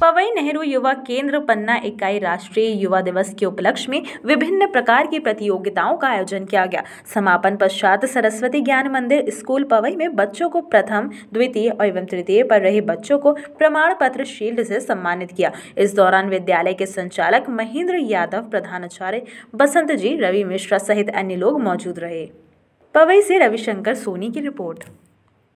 पवई नेहरू युवा केंद्र पन्ना इकाई राष्ट्रीय युवा दिवस के उपलक्ष्य में विभिन्न प्रकार की प्रतियोगिताओं का आयोजन किया गया समापन पश्चात सरस्वती ज्ञान मंदिर स्कूल पवई में बच्चों को प्रथम द्वितीय और एवं तृतीय पर रहे बच्चों को प्रमाण पत्र शील्ड से सम्मानित किया इस दौरान विद्यालय के संचालक महेंद्र यादव प्रधानाचार्य बसंत जी रवि मिश्रा सहित अन्य लोग मौजूद रहे पवई से रविशंकर सोनी की रिपोर्ट